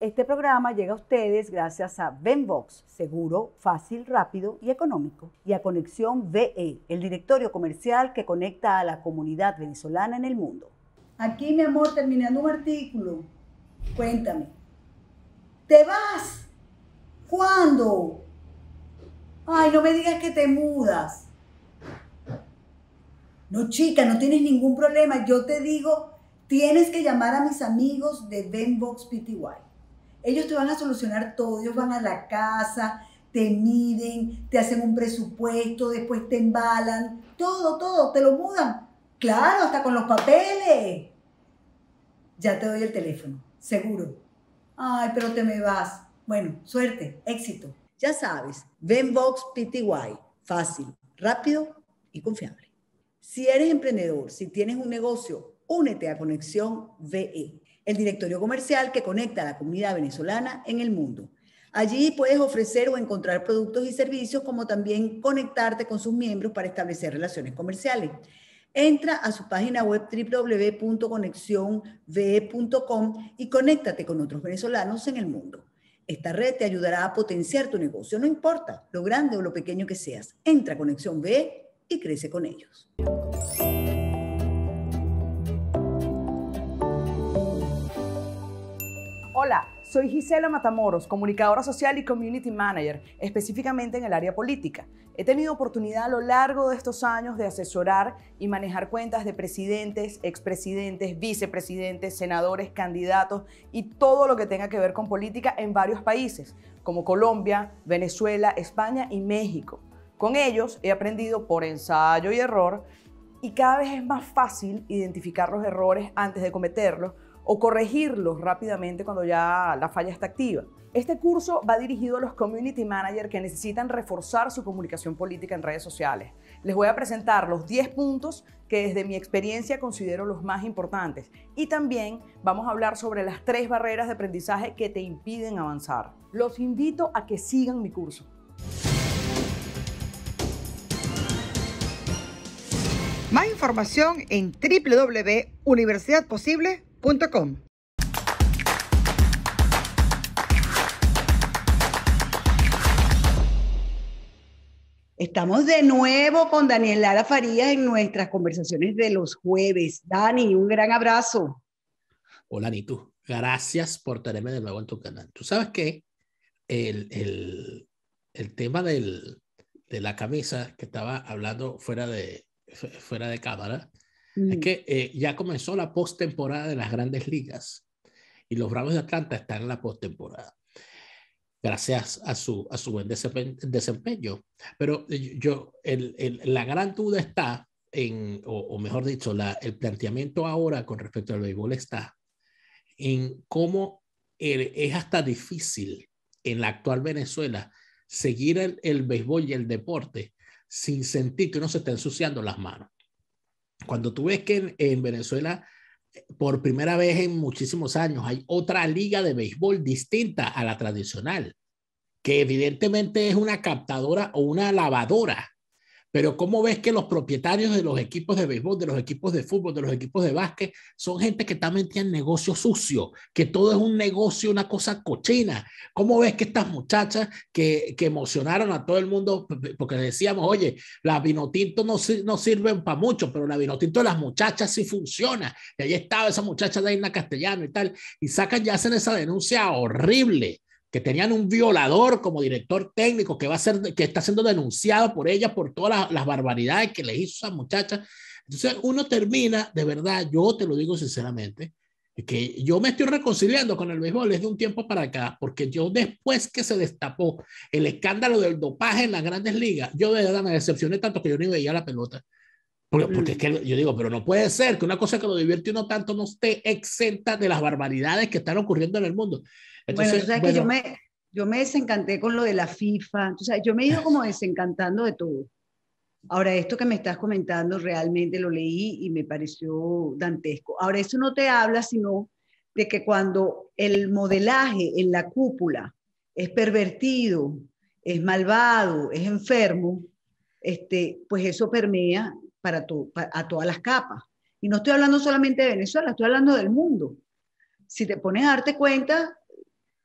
Este programa llega a ustedes gracias a Benbox, seguro, fácil, rápido y económico, y a Conexión VE, el directorio comercial que conecta a la comunidad venezolana en el mundo. Aquí, mi amor, terminando un artículo, cuéntame, ¿te vas? ¿Cuándo? Ay, no me digas que te mudas. No, chica, no tienes ningún problema. Yo te digo, tienes que llamar a mis amigos de Benbox PTY. Ellos te van a solucionar todo, ellos van a la casa, te miden, te hacen un presupuesto, después te embalan, todo, todo, te lo mudan. Claro, hasta con los papeles. Ya te doy el teléfono, seguro. Ay, pero te me vas. Bueno, suerte, éxito. Ya sabes, Venbox PTY, fácil, rápido y confiable. Si eres emprendedor, si tienes un negocio, únete a Conexión VE el directorio comercial que conecta a la comunidad venezolana en el mundo. Allí puedes ofrecer o encontrar productos y servicios, como también conectarte con sus miembros para establecer relaciones comerciales. Entra a su página web www.conexionve.com y conéctate con otros venezolanos en el mundo. Esta red te ayudará a potenciar tu negocio, no importa lo grande o lo pequeño que seas. Entra a Conexión y crece con ellos. Hola, soy Gisela Matamoros, comunicadora social y community manager, específicamente en el área política. He tenido oportunidad a lo largo de estos años de asesorar y manejar cuentas de presidentes, expresidentes, vicepresidentes, senadores, candidatos y todo lo que tenga que ver con política en varios países, como Colombia, Venezuela, España y México. Con ellos he aprendido por ensayo y error y cada vez es más fácil identificar los errores antes de cometerlos o corregirlos rápidamente cuando ya la falla está activa. Este curso va dirigido a los community managers que necesitan reforzar su comunicación política en redes sociales. Les voy a presentar los 10 puntos que desde mi experiencia considero los más importantes y también vamos a hablar sobre las tres barreras de aprendizaje que te impiden avanzar. Los invito a que sigan mi curso. Más información en www.universidadposible.com Estamos de nuevo con Daniel Lara Farías en nuestras conversaciones de los jueves. Dani, un gran abrazo. Hola, Nitu. Gracias por tenerme de nuevo en tu canal. Tú sabes que el, tema de la camisa que estaba hablando fuera de, fuera de cámara, es mm. que eh, ya comenzó la postemporada de las grandes ligas y los Bravos de Atlanta están en la postemporada gracias a su, a su buen desempeño. Pero eh, yo, la gran duda está en, o, mejor dicho, el planteamiento ahora con respecto al béisbol está en cómo es hasta difícil en la actual Venezuela seguir el, béisbol y el deporte sin sentir que uno se está ensuciando las manos. Cuando tú ves que en, Venezuela por primera vez en muchísimos años hay otra liga de béisbol distinta a la tradicional, que evidentemente es una captadora o una lavadora pero ¿cómo ves que los propietarios de los equipos de béisbol, de los equipos de fútbol, de los equipos de básquet, son gente que también tiene negocio sucio, que todo es un negocio, una cosa cochina? ¿Cómo ves que estas muchachas que, emocionaron a todo el mundo, porque decíamos, oye, la vinotinto no, no sirven para mucho, pero la vinotinto de las muchachas sí funciona. Y ahí estaba esa muchacha de Aina Castellano y tal, y sacan y hacen esa denuncia horrible que tenían un violador como director técnico que va a ser, que está siendo denunciado por ella por todas las, barbaridades que le hizo a esa muchacha. Entonces uno termina, de verdad, yo te lo digo sinceramente, que yo me estoy reconciliando con el béisbol desde un tiempo para acá, porque yo después que se destapó el escándalo del dopaje en las grandes ligas, yo de verdad me decepcioné tanto que yo ni veía la pelota. Porque, es que yo digo, pero no puede ser que una cosa que lo divierte uno tanto no esté exenta de las barbaridades que están ocurriendo en el mundo. Entonces, que yo me, yo me desencanté con lo de la FIFA, entonces yo me he ido como desencantando de todo. Ahora, esto que me estás comentando realmente lo leí y me pareció dantesco. Ahora, eso no te habla sino de que cuando el modelaje en la cúpula es pervertido, es malvado, es enfermo, este, pues eso permea para, a todas las capas. Y no estoy hablando solamente de Venezuela, estoy hablando del mundo. Si te pones a darte cuenta,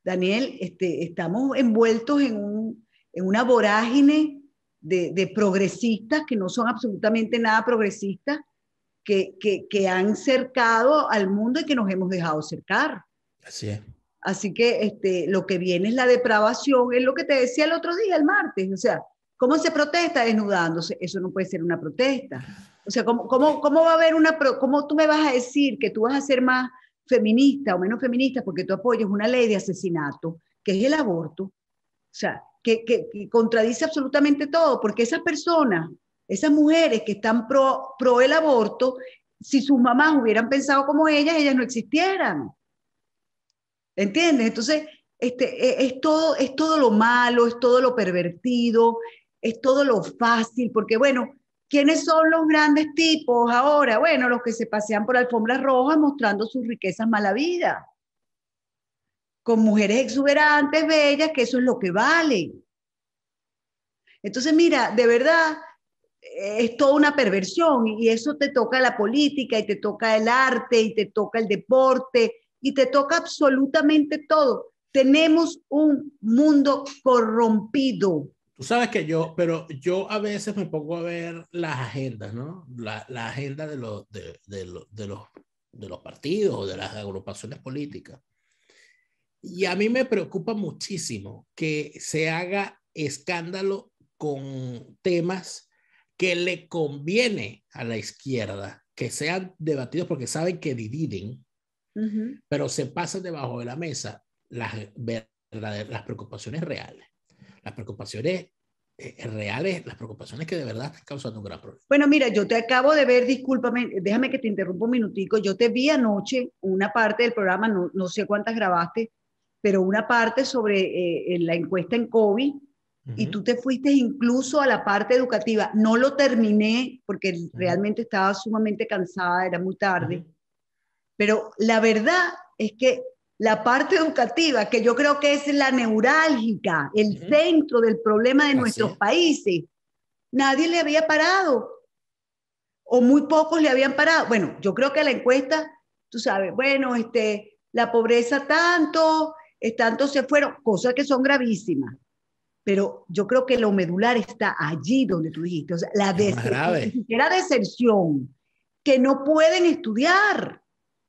Daniel, este, estamos envueltos en, un, en una vorágine de, de, progresistas que no son absolutamente nada progresistas, que, que, que, han cercado al mundo y que nos hemos dejado cercar. Así es. Así que este, lo que viene es la depravación, es lo que te decía el otro día, el martes, o sea, ¿Cómo se protesta desnudándose? Eso no puede ser una protesta. O sea, ¿cómo, cómo, va a haber una... ¿Cómo tú me vas a decir que tú vas a ser más feminista o menos feminista porque tú apoyas una ley de asesinato, que es el aborto? O sea, que, contradice absolutamente todo, porque esas personas, esas mujeres que están pro, el aborto, si sus mamás hubieran pensado como ellas, ellas no existieran. ¿Entiendes? Entonces, este, e, todo, es todo lo malo, es todo lo pervertido, es todo lo fácil, porque bueno, ¿quiénes son los grandes tipos ahora? Bueno, los que se pasean por alfombras rojas mostrando sus riquezas mala vida, con mujeres exuberantes, bellas, que eso es lo que vale. Entonces, mira, de verdad, es toda una perversión y eso te toca la política y te toca el arte y te toca el deporte y te toca absolutamente todo. Tenemos un mundo corrompido Tú sabes que yo, pero yo a veces me pongo a ver las agendas, ¿no? La, agenda de los, de, de, los, de, los, de los partidos, de las agrupaciones políticas. Y a mí me preocupa muchísimo que se haga escándalo con temas que le conviene a la izquierda, que sean debatidos porque saben que dividen, pero se pasan debajo de la mesa las, las preocupaciones reales las preocupaciones eh, eh, reales, las preocupaciones que de verdad están causando un gran problema. Bueno, mira, yo te acabo de ver, discúlpame, déjame que te interrumpa un minutico, yo te vi anoche una parte del programa, no, sé cuántas grabaste, pero una parte sobre eh, la encuesta en COVID y tú te fuiste incluso a la parte educativa. No lo terminé porque realmente estaba sumamente cansada, era muy tarde, pero la verdad es que la parte educativa, que yo creo que es la neurálgica, el centro del problema de nuestros países, nadie le había parado o muy pocos le habían parado. Bueno, yo creo que la encuesta, tú sabes, bueno, este, la pobreza tanto, tanto se fueron, cosas que son gravísimas. Pero yo creo que lo medular está allí donde tú dijiste, o sea, la deserción, que no pueden estudiar.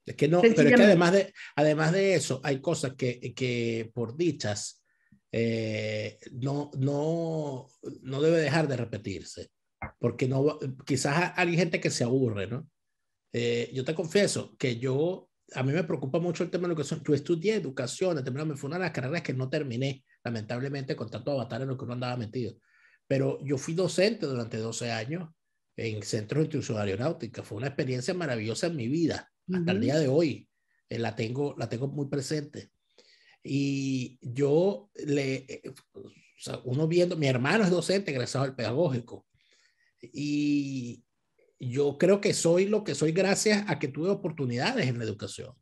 Es que no, pero que además de, además de eso, hay cosas que, que por dichas eh, no, no, no debe dejar de repetirse, porque no, quizás hay gente que se aburre, ¿no? Eh, yo te confieso que yo, a mí me preocupa mucho el tema de lo que son tu estudié educación, me fue una de las carreras que no terminé, lamentablemente, con tanto avatar en lo que uno andaba metido. Pero yo fui docente durante 12 años en Centro de Instrucción Aeronáutica. Fue una experiencia maravillosa en mi vida hasta el día de hoy eh, la, tengo, la tengo muy presente. Y yo le, eh, eh, o sea, uno viendo, mi hermano es docente, egresado al pedagógico. Y yo creo que soy lo que soy gracias a que tuve oportunidades en la educación.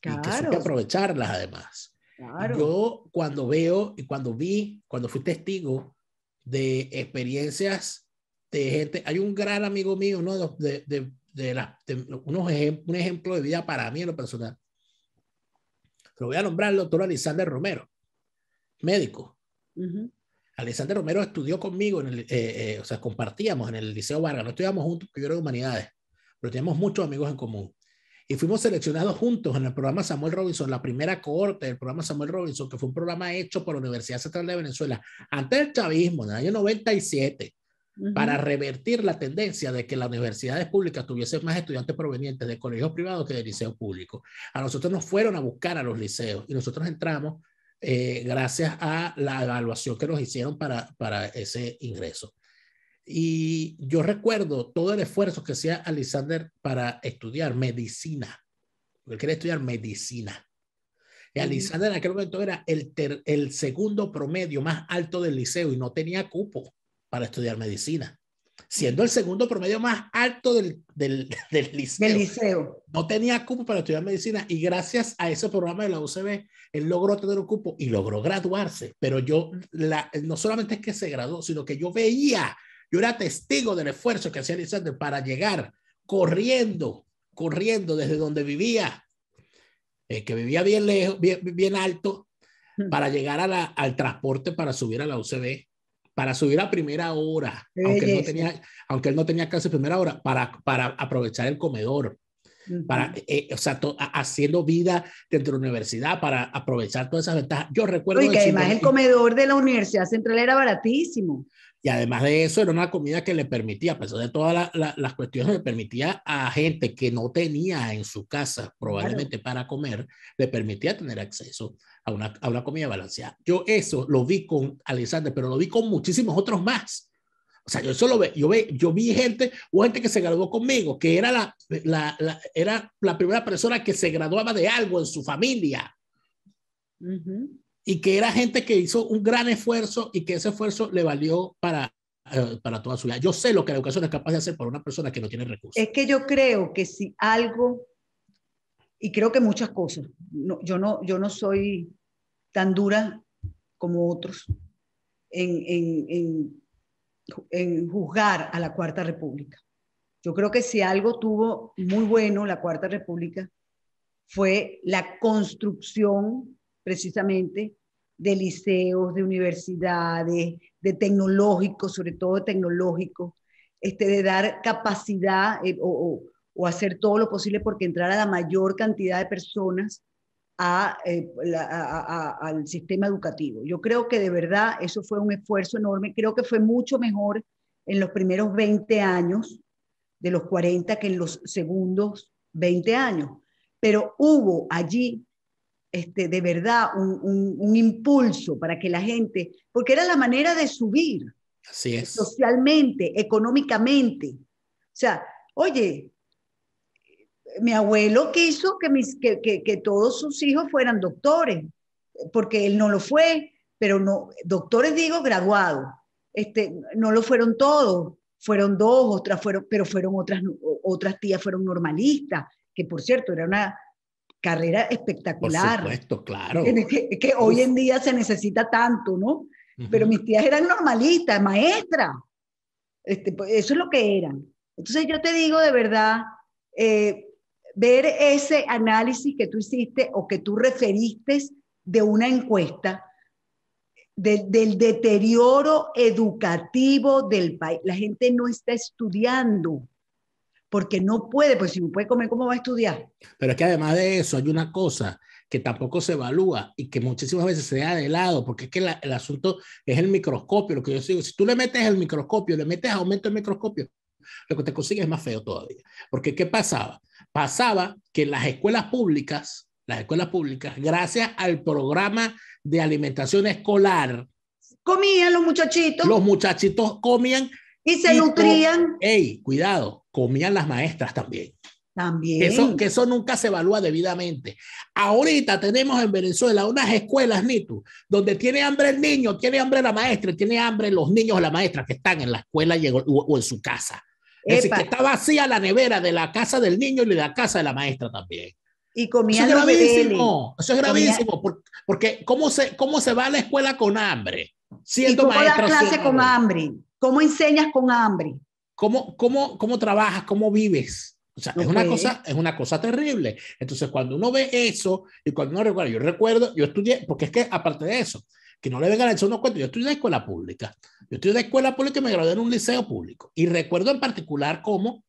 Claro. Y que supe aprovecharlas además. Claro. Yo cuando veo y cuando vi, cuando fui testigo de experiencias de gente, hay un gran amigo mío, ¿no? de, de, de, unos un ejemplo de vida para mí en lo personal. Lo voy a nombrar el doctor Alexander Romero, médico. Alisander Romero estudió conmigo, en el, eh, eh, o sea, compartíamos en el Liceo Vargas, no estudiamos juntos, yo era de humanidades, pero teníamos muchos amigos en común. Y fuimos seleccionados juntos en el programa Samuel Robinson, la primera cohorte del programa Samuel Robinson, que fue un programa hecho por la Universidad Central de Venezuela, antes del chavismo, en el año 97 para revertir la tendencia de que las universidades públicas tuviesen más estudiantes provenientes de colegios privados que de liceos públicos. A nosotros nos fueron a buscar a los liceos y nosotros entramos eh, gracias a la evaluación que nos hicieron para, ese ingreso. Y yo recuerdo todo el esfuerzo que hacía Alexander para estudiar medicina. Él quería estudiar medicina. Y Alexander en aquel momento era el segundo promedio más alto del liceo y no tenía cupo para estudiar medicina, siendo el segundo promedio más alto del, liceo. No tenía cupo para estudiar medicina y gracias a ese programa de la UCB, él logró tener un cupo y logró graduarse. Pero yo, no solamente es que se graduó, sino que yo veía, yo era testigo del esfuerzo que hacía Lisandro para llegar corriendo, corriendo desde donde vivía, eh, que vivía bien lejos, bien, alto, hmm. para llegar al transporte para subir a la UCB para subir a primera hora, aunque él, no tenía, aunque él no tenía clase primera hora, para, para aprovechar el comedor, para, eh, o sea, haciendo vida dentro de la universidad, para aprovechar todas esas ventajas. Yo recuerdo... que además el comedor de la Universidad Central era baratísimo. Y además de eso, era una comida que le permitía, a pesar de todas las cuestiones, le permitía a gente que no tenía en su casa probablemente para comer, le permitía tener acceso a una, a comida balanceada. Yo eso lo vi con Alexander, pero lo vi con muchísimos otros más. O sea, yo solo ve, yo, ve, yo vi gente, o gente que se graduó conmigo, que era la, la, era la primera persona que se graduaba de algo en su familia. Y que era gente que hizo un gran esfuerzo y que ese esfuerzo le valió para, eh, para toda su vida. Yo sé lo que la educación es capaz de hacer por una persona que no tiene recursos. Es que yo creo que si algo, y creo que muchas cosas, no, yo, no, yo no soy tan dura como otros en, juzgar a la Cuarta República. Yo creo que si algo tuvo muy bueno la Cuarta República fue la construcción precisamente de liceos, de universidades, de tecnológicos, sobre todo tecnológicos, este, de dar capacidad eh, o, o hacer todo lo posible porque entrara la mayor cantidad de personas eh, al sistema educativo. Yo creo que de verdad eso fue un esfuerzo enorme, creo que fue mucho mejor en los primeros 20 años de los 40 que en los segundos 20 años, pero hubo allí este, de verdad un, impulso para que la gente, porque era la manera de subir. Así es. Socialmente, económicamente. O sea, oye, mi abuelo quiso que, mis, que, que, que, todos sus hijos fueran doctores, porque él no lo fue, pero no, doctores digo graduados, este, no lo fueron todos, fueron dos, otras fueron, pero fueron otras, otras tías fueron normalistas, que por cierto era una carrera espectacular. Por supuesto, claro. Que, que hoy en día se necesita tanto, ¿no? Pero mis tías eran normalistas, maestras. Este, pues, eso es lo que eran. Entonces yo te digo de verdad, eh, ver ese análisis que tú hiciste o que tú referiste de una encuesta del deterioro educativo del país. La gente no está estudiando porque no puede, pues si no puede comer, ¿cómo va a estudiar? Pero es que además de eso hay una cosa que tampoco se evalúa y que muchísimas veces se da de lado, porque es que el asunto es el microscopio, lo que yo digo, si tú le metes el microscopio, le metes aumento el microscopio, lo que te consigues es más feo todavía. Porque ¿qué pasaba? Pasaba que las escuelas públicas, las escuelas públicas, gracias al programa de alimentación escolar, comían los muchachitos. Los muchachitos comían. Y se nutrían. Ey, cuidado, comían las maestras también. También. Eso, que eso nunca se evalúa debidamente. Ahorita tenemos en Venezuela unas escuelas, Nitu, donde tiene hambre el niño, tiene hambre la maestra, tiene hambre los niños o la maestra que están en la escuela o, en su casa. Es decir, que está vacía la nevera de la casa del niño y de la casa de la maestra también. Y comía Eso es gravísimo, eso es gravísimo, porque, ¿cómo, se, ¿cómo se va a la escuela con hambre? Siendo ¿Y cómo maestra, das clase con hambre? ¿Cómo enseñas con hambre? ¿Cómo, cómo, cómo trabajas? ¿Cómo vives? O sea, es, una cosa, es una cosa terrible. Entonces, cuando uno ve eso y cuando uno recuerda, yo recuerdo, yo estudié, porque es que aparte de eso, que no le vengan a echar unos cuentos. Yo estoy de escuela pública. Yo estoy de escuela pública y me gradué en un liceo público. Y recuerdo en particular cómo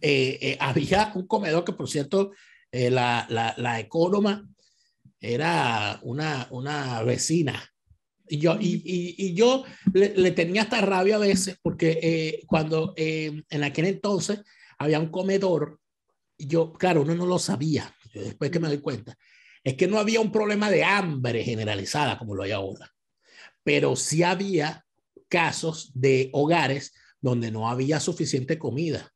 eh, eh, había un comedor que, por cierto, eh, la, la, la ecónoma era una, una vecina. Y yo, y, yo le, le, tenía hasta rabia a veces porque cuando en aquel entonces había un comedor, yo, claro, uno no lo sabía, después que me doy cuenta, es que no había un problema de hambre generalizada como lo hay ahora, pero sí había casos de hogares donde no había suficiente comida.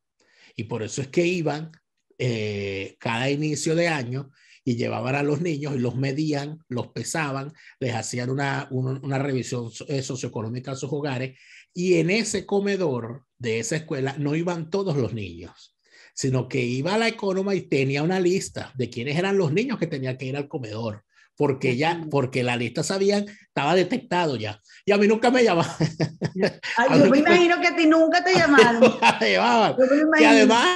Y por eso es que iban eh, cada inicio de año y llevaban a los niños y los medían, los pesaban, les hacían una, una revisión eh, socioeconómica a sus hogares. Y en ese comedor de esa escuela no iban todos los niños sino que iba a la económica y tenía una lista de quiénes eran los niños que tenían que ir al comedor, porque ya, porque la lista sabían, estaba detectado ya. Y a mí nunca me llamaban. yo me imagino que a ti nunca te llamaron. llamaban. Y además,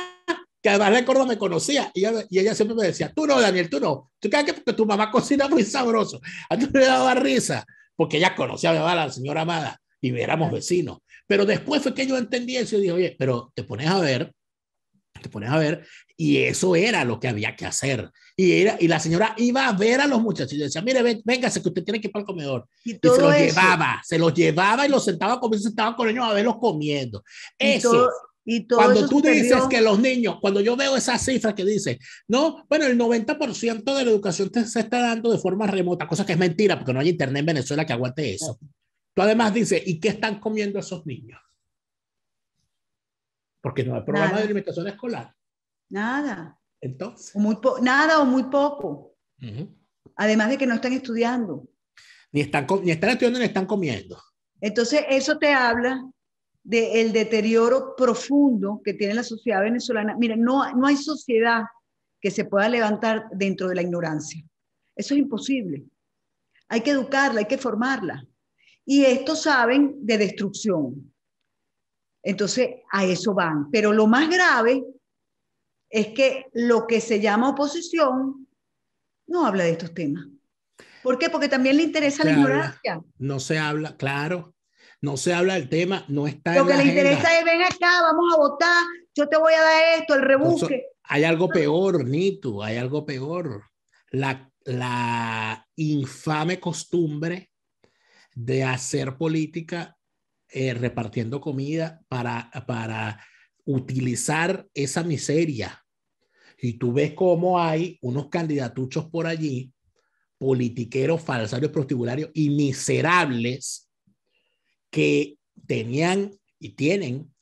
que además recuerdo me conocía y ella, y ella, siempre me decía, tú no, Daniel, tú no, tú que porque tu mamá cocina muy sabroso. A mí me daba risa, porque ella conocía a la señora Amada y éramos vecinos. Pero después fue que yo entendí eso y dije, oye, pero te pones a ver te pones a ver, y eso era lo que había que hacer. Y, era, y la señora iba a ver a los muchachos y decía, mire, véngase que usted tiene que ir para el comedor. Y, se los llevaba, se los llevaba y los sentaba con ellos a verlos comiendo. Eso. Y todo, cuando tú dices que los niños, cuando yo veo esas cifras que dice no, bueno, el 90% de la educación se está dando de forma remota, cosa que es mentira porque no hay internet en Venezuela que aguante eso. Tú además dices, ¿y qué están comiendo esos niños? porque no hay programa de alimentación escolar. Nada. Entonces. muy nada o muy poco. Además de que no están estudiando. Ni están, ni están estudiando ni están comiendo. Entonces, eso te habla del deterioro profundo que tiene la sociedad venezolana. Mira, no, no hay sociedad que se pueda levantar dentro de la ignorancia. Eso es imposible. Hay que educarla, hay que formarla. Y esto saben de destrucción. Entonces, a eso van. Pero lo más grave es que lo que se llama oposición no habla de estos temas. ¿Por qué? Porque también le interesa la ignorancia. no se habla, claro. No se habla del tema, no está. Lo que le interesa es ven acá, vamos a votar, yo te voy a dar esto, el rebusque. hay algo peor, Nitu, hay algo peor. La, la infame costumbre de hacer política eh, repartiendo comida para, para utilizar esa miseria. Y tú ves cómo hay unos candidatuchos por allí, politiqueros, falsarios, prostibularios y miserables que tenían y tienen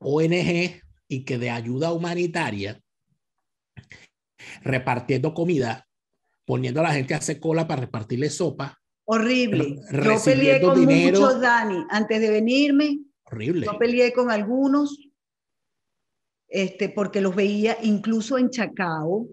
ONG y que de ayuda humanitaria, repartiendo comida, poniendo a la gente a hacer cola para repartirle sopa, Horrible. Yo peleé con muchos, Dani, antes de venirme. Horrible. Yo peleé con algunos, este, porque los veía incluso en Chacao,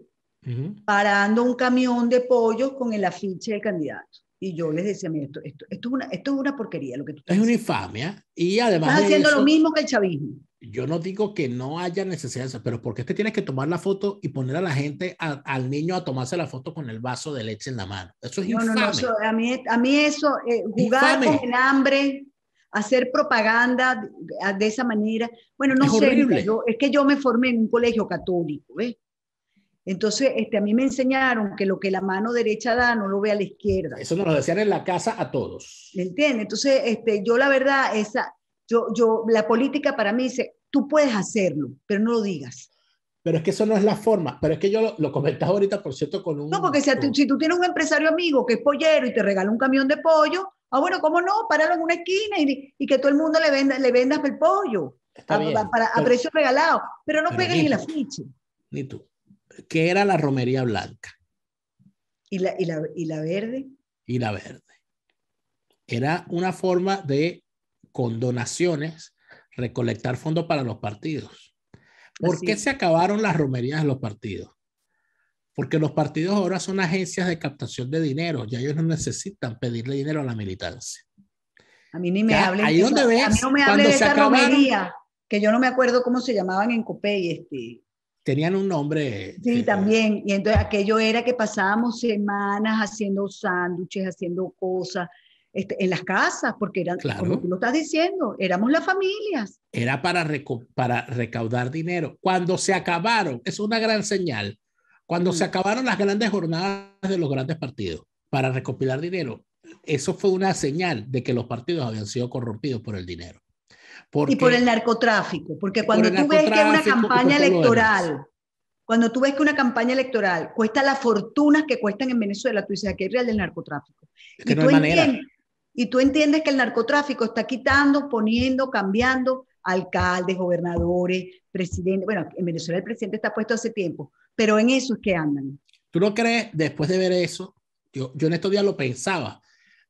parando un camión de pollos con el afiche del candidato. Y yo les decía, mira, esto, esto, esto, es, una, esto es una porquería lo que tú estás Es una infamia. Y además. Estás haciendo lo mismo que el chavismo yo no digo que no haya necesidad, pero ¿por qué te tienes que tomar la foto y poner a la gente, al niño a tomarse la foto con el vaso de leche en la mano? Eso es no, infame. No, no, a, mí, a mí eso, eh, jugar con el hambre, hacer propaganda de, esa manera, bueno, no es sé, es que yo me formé en un colegio católico, ¿ves? Entonces, este, a mí me enseñaron que lo que la mano derecha da no lo ve a la izquierda. Eso nos lo decían en la casa a todos. ¿Me entiendes? Entonces, este, yo la verdad, esa, yo, yo, la política para mí dice, tú puedes hacerlo, pero no lo digas. Pero es que eso no es la forma. Pero es que yo lo, comentaba ahorita, por cierto, con un... No, porque si, si tú tienes un empresario amigo que es pollero y te regala un camión de pollo, ah, bueno, ¿cómo no? Páralo en una esquina y, y que todo el mundo le, venda, le vendas el pollo a, para, precio regalado. Pero no pero ni el afiche. Ni tú. ¿Qué era la romería blanca? ¿Y la, y la, y la verde? Y la verde. Era una forma de con donaciones recolectar fondos para los partidos. ¿Por qué se acabaron las romerías de los partidos? Porque los partidos ahora son agencias de captación de dinero, ya ellos no necesitan pedirle dinero a la militancia. A mí ni me hablen. Ahí donde ves, a mí no me cuando de esa romería, que yo no me acuerdo cómo se llamaban en Copey, este. Tenían un nombre. Sí, eh, también. Y entonces aquello era que pasábamos semanas haciendo sándwiches, haciendo cosas, este, en las casas, porque eran, claro. como tú lo estás diciendo, éramos las familias. Era para, para recaudar dinero. Cuando se acabaron, es una gran señal, cuando se mm. acabaron las grandes jornadas de los grandes partidos para recopilar dinero, eso fue una señal de que los partidos habían sido corrompidos por el dinero. y por el narcotráfico, porque cuando tú ves que una campaña electoral, cuando tú ves que una campaña electoral cuesta las fortunas que cuestan en Venezuela, tú dices, aquí es real del narcotráfico. y manera. Y tú entiendes que el narcotráfico está quitando, poniendo, cambiando alcaldes, gobernadores, presidentes. Bueno, en Venezuela el presidente está puesto hace tiempo, pero en eso es que andan. ¿Tú no crees, después de ver eso, yo, yo en estos días lo pensaba,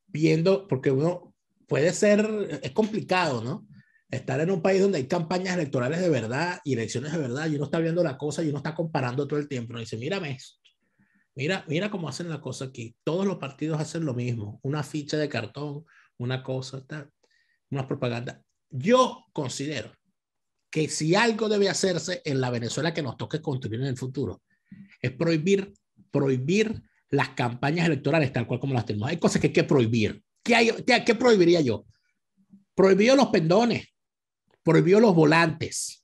viendo, porque uno puede ser, es complicado, ¿no? Estar en un país donde hay campañas electorales de verdad y elecciones de verdad y uno está viendo la cosa y uno está comparando todo el tiempo. Y dice, mírame eso. Mira, mira cómo hacen la cosa aquí. Todos los partidos hacen lo mismo. Una ficha de cartón, una cosa, tal, una propaganda. Yo considero que si algo debe hacerse en la Venezuela que nos toque construir en el futuro, es prohibir, prohibir las campañas electorales tal cual como las tenemos. Hay cosas que hay que prohibir. ¿Qué, hay, qué prohibiría yo? Prohibió los pendones, prohibió los volantes,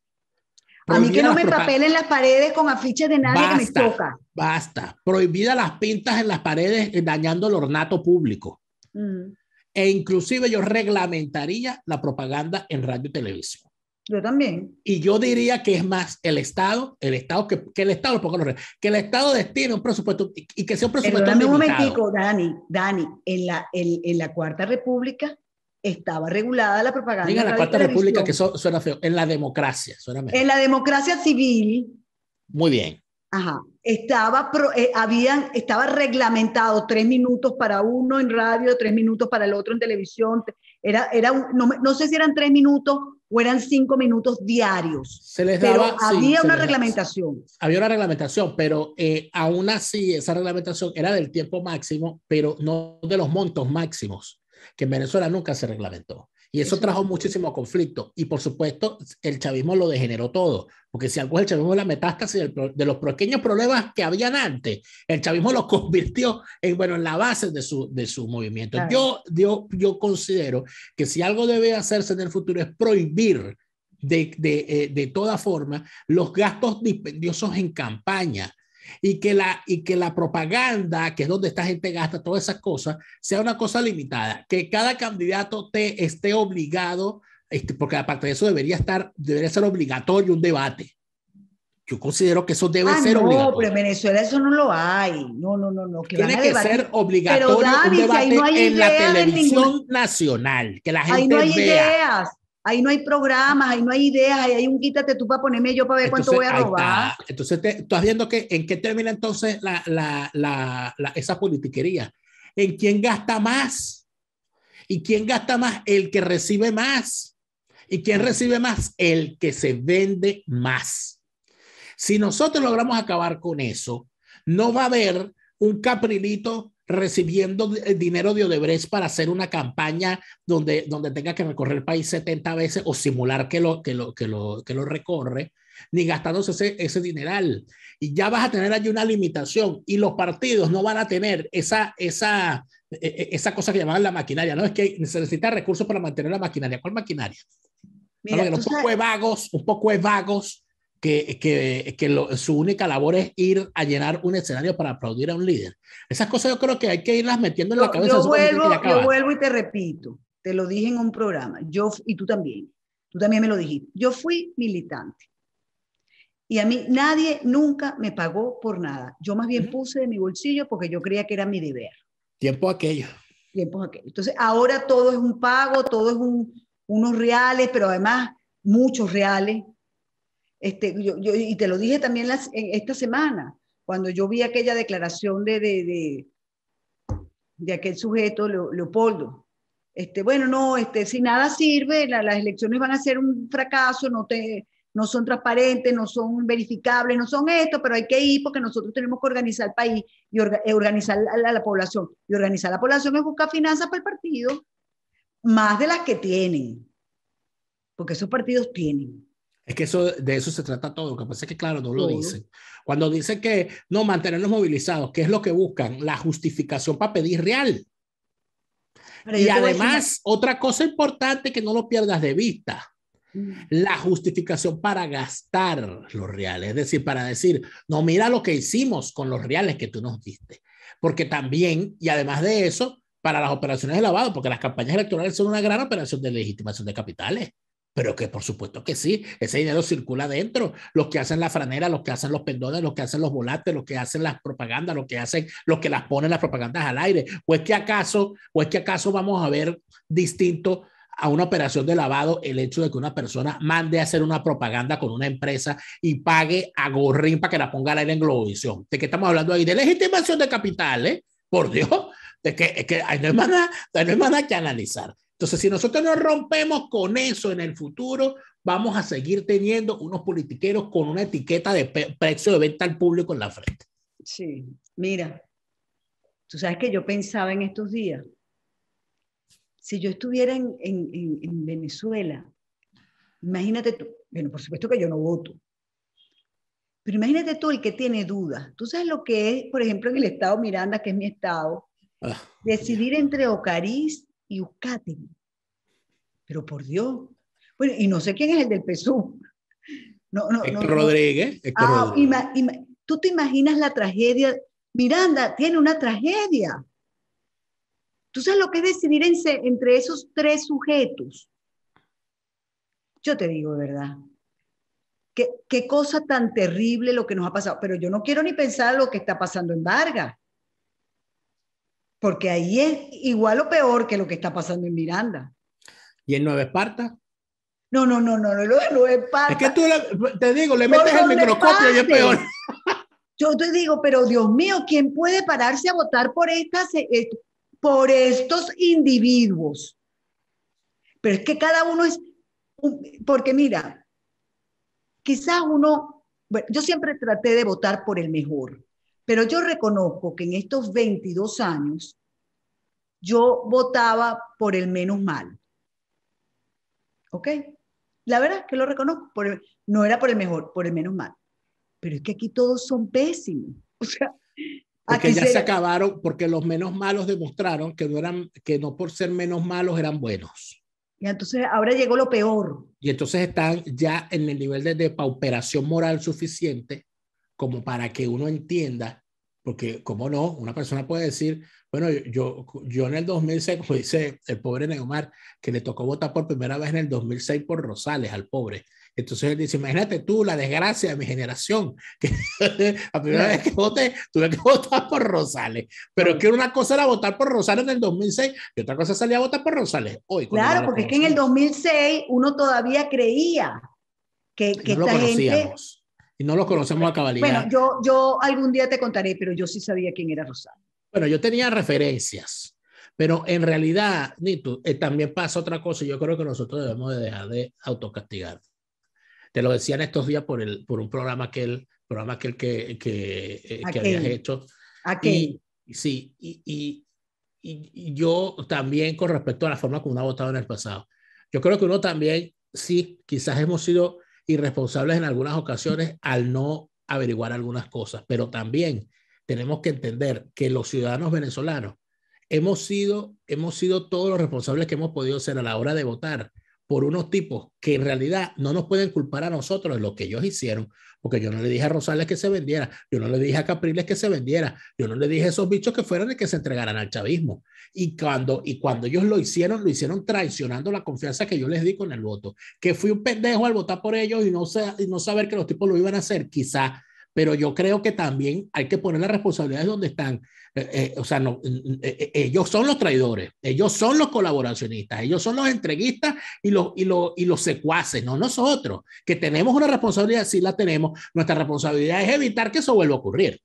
a mí que no me papelen las paredes con afiches de nadie que me toca. Basta. Prohibida las pintas en las paredes eh, dañando el ornato público. Mm. E inclusive yo reglamentaría la propaganda en radio y televisión. Yo también. Y yo diría que es más el Estado, el Estado que, el Estado los que el Estado destine un presupuesto y, que sea un presupuesto. Pero dame un momentico, Dani, Dani, en la, en la Cuarta República estaba regulada la propaganda. en la cuarta república que suena feo, en la democracia, suena mejor. En la democracia civil. Muy bien. Ajá. Estaba, eh, habían, estaba reglamentado tres minutos para uno en radio, tres minutos para el otro en televisión. Era, era no, sé si eran tres minutos o eran cinco minutos diarios. Se les daba, pero había una reglamentación. había una reglamentación, pero eh, aún así esa reglamentación era del tiempo máximo, pero no de los montos máximos que en Venezuela nunca se reglamentó. Y eso trajo muchísimo conflicto. Y por supuesto, el chavismo lo degeneró todo. Porque si algo es el chavismo, la metástasis de los pequeños problemas que habían antes, el chavismo los convirtió en, bueno, en la base de su, movimiento. Yo, yo, yo considero que si algo debe hacerse en el futuro es prohibir de, de, eh, toda forma los gastos dispendiosos en campaña y que, la, y que la propaganda, que es donde esta gente gasta todas esas cosas, sea una cosa limitada, que cada candidato te esté obligado, este, porque aparte de eso debería estar, debería ser obligatorio un debate. Yo considero que eso debe ah, ser obligatorio. No, pero en Venezuela eso no lo hay. No, no, no, no. Que Tiene que ser obligatorio un debate en la televisión nacional. Que la gente ahí no hay vea. ideas. Ahí no hay programas, ahí no hay ideas, ahí hay un quítate tú para ponerme yo para ver cuánto voy a robar. Entonces, te, estás viendo que en qué termina entonces esa politiquería. En quién gasta más. ¿Y quién gasta más? El que recibe más. ¿Y quién recibe más? El que se vende más. Si nosotros logramos acabar con eso, no va a haber un caprilito recibiendo eh, dinero de Odebrecht para hacer una campaña donde, donde tenga que recorrer el país 70 veces o simular que lo, que lo, que lo, que lo recorre, ni gastándose ese, ese dineral. Y ya vas a tener allí una limitación y los partidos no van a tener esa, esa, e, e, esa cosa que llamaban la maquinaria, ¿no? Es que se necesita recursos para mantener la maquinaria. ¿Cuál maquinaria? Mira, un poco vagos, un poco vagos que, su única labor es ir a llenar un escenario para aplaudir a un líder. Esas cosas yo creo que hay que irlas metiendo en la cabeza. Yo vuelvo, yo vuelvo y te repito, te lo dije en un programa, yo y tú también, tú también me lo dijiste, yo fui militante. Y a mí nadie nunca me pagó por nada. Yo más bien puse de mi bolsillo porque yo creía que era mi deber. Tiempo aquello. Tiempo Entonces, ahora todo es un pago, todo es unos reales, pero además muchos reales. Este, yo, y te lo dije también las, esta semana, cuando yo vi aquella declaración de, de, aquel sujeto, Leopoldo. Este, bueno, no, este, si nada sirve, las elecciones van a ser un fracaso, no, te, no son transparentes, no son verificables, no son esto, pero hay que ir porque nosotros tenemos que organizar el país y eh, organizar a la, a la población. Y organizar a la población es buscar finanzas para el partido, más de las que tienen, porque esos partidos tienen. Es que eso, de eso se trata todo. Lo que pasa es que, claro, no lo dicen. Cuando dicen que no, mantenernos movilizados, ¿qué es lo que buscan? La justificación para pedir real. y además, otra cosa importante que no lo pierdas de vista, la justificación para gastar los reales, es decir, para decir, no, mira lo que hicimos con los reales que tú nos diste, porque también, y además de eso, para las operaciones de lavado, porque las campañas electorales son una gran operación de legitimación de capitales. Pero que por supuesto que sí, ese dinero circula dentro. Los que hacen la franera, los que hacen los pendones, los que hacen los volantes, los que hacen las propagandas, los que hacen, los que las ponen las propagandas al aire. ¿O es que acaso, o que acaso vamos a ver distinto a una operación de lavado el hecho de que una persona mande a hacer una propaganda con una empresa y pague a Gorrín para que la ponga al aire en Globovisión? ¿De qué estamos hablando ahí? De legitimación de capitales, ¿eh? por Dios, de que, es que hay no hay no hay nada que analizar. Entonces, si nosotros no rompemos con eso en el futuro, vamos a seguir teniendo unos politiqueros con una etiqueta de precio de venta al público en la frente. Sí, mira, tú sabes que yo pensaba en estos días, si yo estuviera en, en, en, Venezuela, imagínate tú, bueno, por supuesto que yo no voto, pero imagínate tú el que tiene dudas. Tú sabes lo que es, por ejemplo, en el estado Miranda, que es mi estado, ah. decidir entre Ocariz y Pero por Dios. Bueno, y no sé quién es el del PSU. Rodríguez. Ah, Tú te imaginas la tragedia. Miranda tiene una tragedia. Tú sabes lo que es decidir entre esos tres sujetos. Yo te digo de verdad. Qué, qué cosa tan terrible lo que nos ha pasado. Pero yo no quiero ni pensar lo que está pasando en Vargas porque ahí es igual o peor que lo que está pasando en Miranda. ¿Y en Nueva Esparta? No, no, no, no, no, no es Es que tú, te digo, le metes el microscopio y es peor. Yo te digo, pero Dios mío, ¿quién puede pararse a votar por, estas, eh, eh, por estos individuos? Pero es que cada uno es, porque mira, quizás uno, yo siempre traté de votar por el mejor, pero yo reconozco que en estos 22 años yo votaba por el menos mal. ¿Ok? La verdad es que lo reconozco. no era por el mejor, por el menos mal. Pero es que aquí todos son pésimos. O sea, porque ya se... acabaron, porque los menos malos demostraron que no, eran, que no por ser menos malos eran buenos. Y entonces ahora llegó lo peor. Y entonces están ya en el nivel de depauperación moral suficiente como para que uno entienda, porque como no, una persona puede decir, bueno, yo, yo en el 2006, como dice el pobre Neomar, que le tocó votar por primera vez en el 2006 por Rosales, al pobre. Entonces él dice, imagínate tú la desgracia de mi generación, que la primera vez que voté, tuve que votar por Rosales. Pero que una cosa era votar por Rosales en el 2006 y otra cosa salía a votar por Rosales hoy. Claro, porque es que en el 2006 uno todavía creía que, que esta gente y no los conocemos a cabalidad. Bueno, yo, yo algún día te contaré, pero yo sí sabía quién era Rosario. Bueno, yo tenía referencias, pero en realidad, Nito, eh, también pasa otra cosa. y Yo creo que nosotros debemos de dejar de autocastigar. Te lo decían estos días por, el, por un programa aquel, programa que, que, que eh, habías hecho. a sí, y, y, y, yo también con respecto a la forma como uno ha votado en el pasado. Yo creo que uno también, sí, quizás hemos sido irresponsables en algunas ocasiones al no averiguar algunas cosas, pero también tenemos que entender que los ciudadanos venezolanos hemos sido, hemos sido todos los responsables que hemos podido ser a la hora de votar por unos tipos que en realidad no nos pueden culpar a nosotros de lo que ellos hicieron, porque yo no le dije a Rosales que se vendiera, yo no le dije a Capriles que se vendiera, yo no le dije a esos bichos que fueran y que se entregaran al chavismo. Y cuando, y cuando ellos lo hicieron, lo hicieron traicionando la confianza que yo les di con el voto. Que fui un pendejo al votar por ellos y no, y no saber que los tipos lo iban a hacer, quizá. Pero yo creo que también hay que poner las responsabilidades donde están. Eh, eh, o sea, no, eh, ellos son los traidores, ellos son los colaboracionistas, ellos son los entreguistas y los, y, los, y los secuaces, no nosotros, que tenemos una responsabilidad, sí la tenemos. Nuestra responsabilidad es evitar que eso vuelva a ocurrir.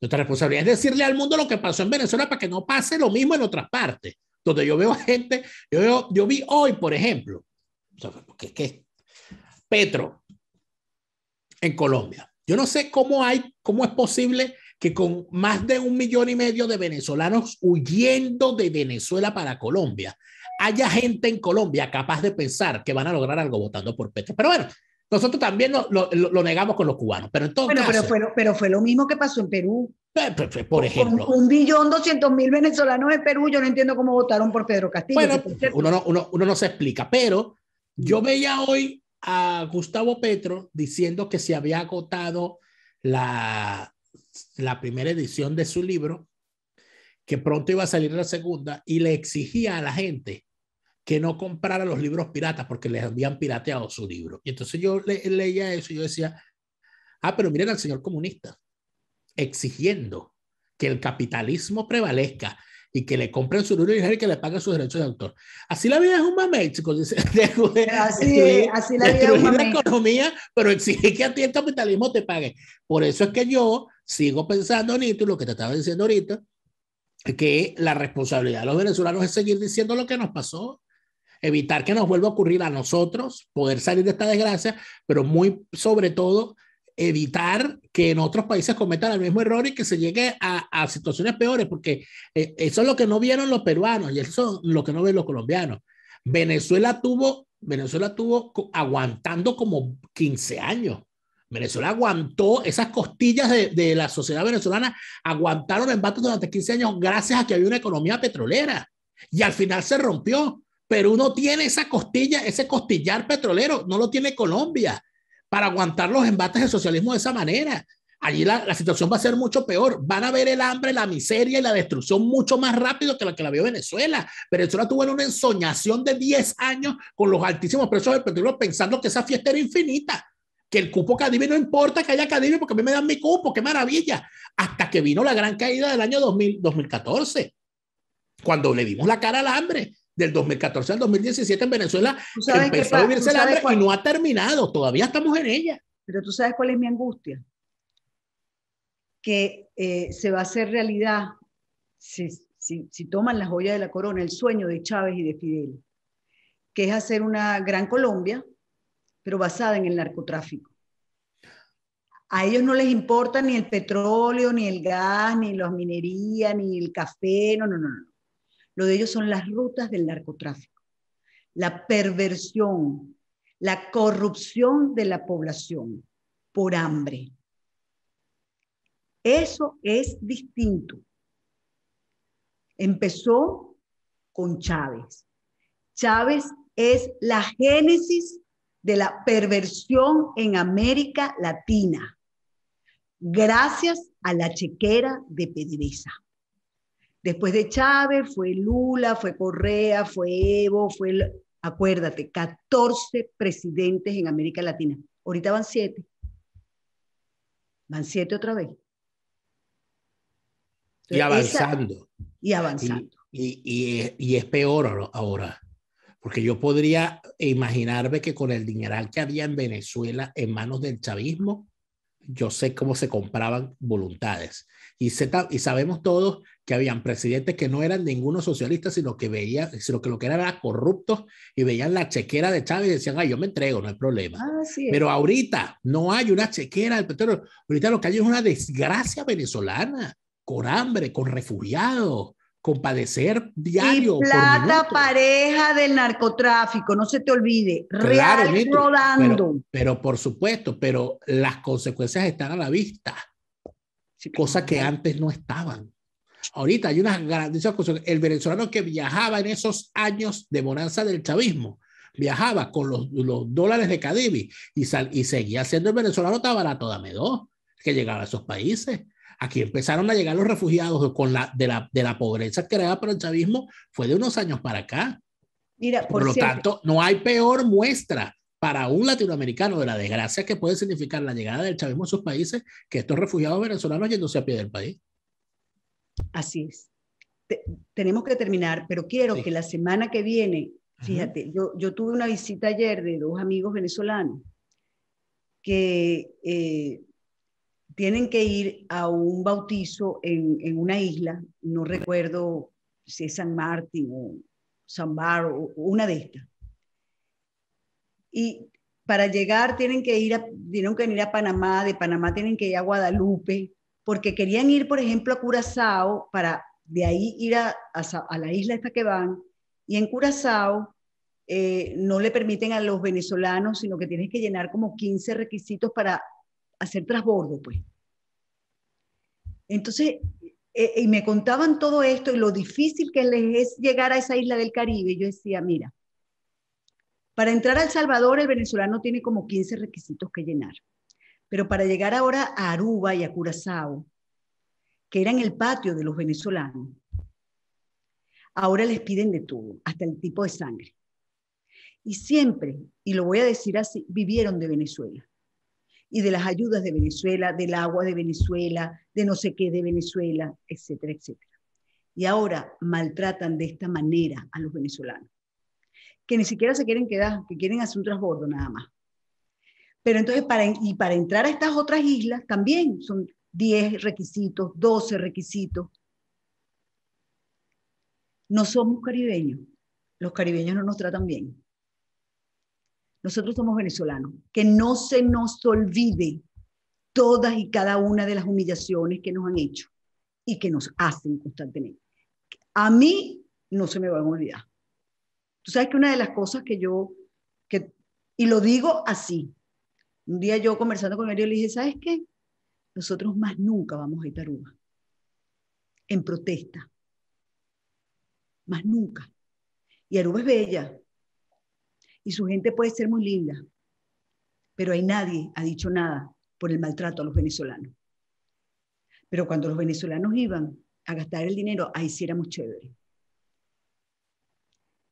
Nuestra responsabilidad es decirle al mundo lo que pasó en Venezuela para que no pase lo mismo en otras partes, donde yo veo gente, yo, yo vi hoy, por ejemplo, que Petro en Colombia. Yo no sé cómo hay, cómo es posible que con más de un millón y medio de venezolanos huyendo de Venezuela para Colombia, haya gente en Colombia capaz de pensar que van a lograr algo votando por Petro. Pero bueno, nosotros también lo, negamos con los cubanos, pero en todo bueno, Pero fue, lo mismo que pasó en Perú. Eh, pues, pues, por ejemplo. un billón doscientos mil venezolanos en Perú, yo no entiendo cómo votaron por Pedro Castillo. Bueno, uno no, se explica, pero yo mm. veía hoy a Gustavo Petro diciendo que se había agotado la, la primera edición de su libro, que pronto iba a salir la segunda, y le exigía a la gente que no comprara los libros piratas porque les habían pirateado su libro. Y entonces yo le, leía eso y yo decía, ah, pero miren al señor comunista exigiendo que el capitalismo prevalezca y que le compren su libro y que le paguen sus derechos de autor. Así la vida es un mamey, chicos. así, la vida es un economía, pero exige que a ti el capitalismo te pague. Por eso es que yo sigo pensando Nito, lo que te estaba diciendo ahorita, que la responsabilidad de los venezolanos es seguir diciendo lo que nos pasó evitar que nos vuelva a ocurrir a nosotros, poder salir de esta desgracia, pero muy sobre todo evitar que en otros países cometan el mismo error y que se llegue a, a situaciones peores, porque eh, eso es lo que no vieron los peruanos y eso es lo que no ven los colombianos. Venezuela tuvo, Venezuela tuvo aguantando como 15 años. Venezuela aguantó esas costillas de, de la sociedad venezolana, aguantaron embates durante 15 años gracias a que había una economía petrolera y al final se rompió pero uno tiene esa costilla, ese costillar petrolero, no lo tiene Colombia para aguantar los embates del socialismo de esa manera. Allí la, situación va a ser mucho peor. Van a ver el hambre, la miseria y la destrucción mucho más rápido que la que la vio Venezuela. Venezuela tuvo una ensoñación de 10 años con los altísimos precios del petróleo pensando que esa fiesta era infinita. Que el cupo Cadivi no importa que haya Cadivi porque a mí me dan mi cupo, qué maravilla. Hasta que vino la gran caída del año 2014, cuando le dimos la cara al hambre del 2014 al 2017 en Venezuela empezó a vivirse el hambre y no ha terminado, todavía estamos en ella. Pero tú sabes cuál es mi angustia, que eh, se va a hacer realidad si, toman las joyas de la corona, el sueño de Chávez y de Fidel, que es hacer una gran Colombia, pero basada en el narcotráfico. A ellos no les importa ni el petróleo, ni el gas, ni las minerías, ni el café, no, no, no, no lo de ellos son las rutas del narcotráfico, la perversión, la corrupción de la población por hambre. Eso es distinto. Empezó con Chávez. Chávez es la génesis de la perversión en América Latina, gracias a la chequera de Pedriza. Después de Chávez fue Lula, fue Correa, fue Evo, fue, acuérdate, 14 presidentes en América Latina. Ahorita van siete. Van siete otra vez. y avanzando. y avanzando. y es peor ahora, porque yo podría imaginarme que con el dineral que había en Venezuela en manos del chavismo, yo sé cómo se compraban voluntades. Y, sabemos todos que habían presidentes que no eran ninguno socialista, sino que veían, sino que lo que eran eran corruptos y veían la chequera de Chávez y decían, ay, yo me entrego, no hay problema. Ah, pero ahorita no hay una chequera del petróleo. Ahorita lo que hay es una desgracia venezolana, con hambre, con refugiados, con padecer diario. Y plata pareja del narcotráfico, no se te olvide, real rodando. Pero, pero por supuesto, pero las consecuencias están a la vista Cosa que antes no estaban. Ahorita hay unas grandes cosas. El venezolano que viajaba en esos años de bonanza del chavismo, viajaba con los, dólares de Cadivi y, sal, y seguía siendo el venezolano estaba barato, dame que llegaba a esos países. Aquí empezaron a llegar los refugiados con la, de, la, de la pobreza creada por el chavismo, fue de unos años para acá. Mira, por, lo tanto, no hay peor muestra para un latinoamericano de la desgracia que puede significar la llegada del chavismo a sus países que estos refugiados venezolanos yéndose a pie del país. Así es. tenemos que terminar, pero quiero que la semana que viene, fíjate, yo, tuve una visita ayer de dos amigos venezolanos que eh, tienen que ir a un bautizo en, una isla, no recuerdo si es San Martín o San Bar o una de estas y para llegar tienen que ir a, tienen que ir a Panamá, de Panamá tienen que ir a Guadalupe, porque querían ir, por ejemplo, a Curazao para de ahí ir a, la isla esta que van, y en Curazao eh, no le permiten a los venezolanos, sino que tienes que llenar como 15 requisitos para hacer trasbordo, pues. Entonces, eh, eh, y me contaban todo esto y lo difícil que les es llegar a esa isla del Caribe. Yo decía, mira, para entrar al Salvador, el venezolano tiene como 15 requisitos que llenar. Pero para llegar ahora a Aruba y a Curazao, que eran el patio de los venezolanos, ahora les piden de todo, hasta el tipo de sangre. Y siempre, y lo voy a decir así, vivieron de Venezuela y de las ayudas de Venezuela, del agua de Venezuela, de no sé qué de Venezuela, etcétera, etcétera. Y ahora maltratan de esta manera a los venezolanos que ni siquiera se quieren quedar, que quieren hacer un transbordo nada más. Pero entonces, para, y para entrar a estas otras islas también son 10 requisitos, 12 requisitos. No somos caribeños. Los caribeños no nos tratan bien. Nosotros somos venezolanos. Que no se nos olvide todas y cada una de las humillaciones que nos han hecho y que nos hacen constantemente. A mí no se me va a olvidar. Tú sabes que una de las cosas que yo, que, y lo digo así, un día yo conversando con él, le dije, ¿sabes qué? Nosotros más nunca vamos a ir a Aruba, en protesta, más nunca. Y Aruba es bella, y su gente puede ser muy linda, pero ahí nadie ha dicho nada por el maltrato a los venezolanos. Pero cuando los venezolanos iban a gastar el dinero, ahí sí éramos chévere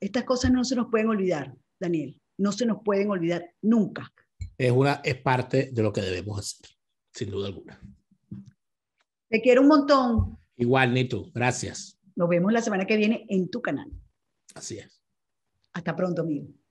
estas cosas no se nos pueden olvidar, Daniel, no se nos pueden olvidar nunca. Es, una, es parte de lo que debemos hacer, sin duda alguna. Te quiero un montón. Igual, Nito, gracias. Nos vemos la semana que viene en tu canal. Así es. Hasta pronto, amigo.